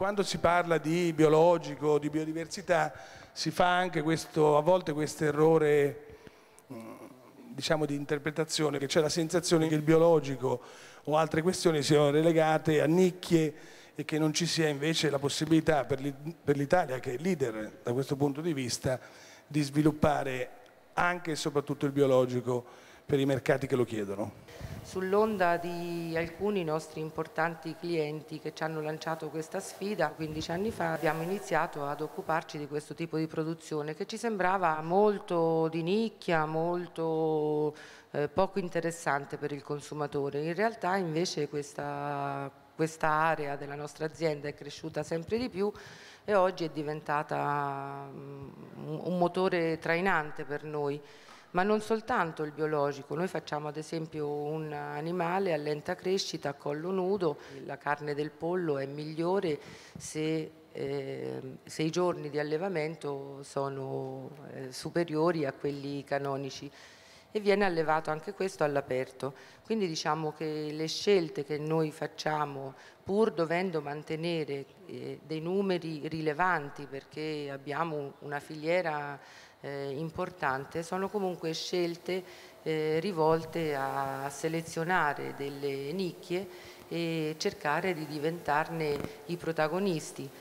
quando si parla di biologico, di biodiversità, si fa anche questo, a volte questo errore mm, diciamo, di interpretazione, che c'è la sensazione che il biologico o altre questioni siano relegate a nicchie e che non ci sia invece la possibilità per l'Italia, che è leader da questo punto di vista, di sviluppare anche e soprattutto il biologico per i mercati che lo chiedono. Sull'onda di alcuni nostri importanti clienti che ci hanno lanciato questa sfida 15 anni fa abbiamo iniziato ad occuparci di questo tipo di produzione che ci sembrava molto di nicchia, molto eh, poco interessante per il consumatore. In realtà invece questa questa area della nostra azienda è cresciuta sempre di più e oggi è diventata mm, un motore trainante per noi ma non soltanto il biologico, noi facciamo ad esempio un animale a lenta crescita, a collo nudo, la carne del pollo è migliore se, eh, se i giorni di allevamento sono eh, superiori a quelli canonici e viene allevato anche questo all'aperto. Quindi diciamo che le scelte che noi facciamo, pur dovendo mantenere eh, dei numeri rilevanti perché abbiamo una filiera eh, importante, sono comunque scelte eh, rivolte a selezionare delle nicchie e cercare di diventarne i protagonisti.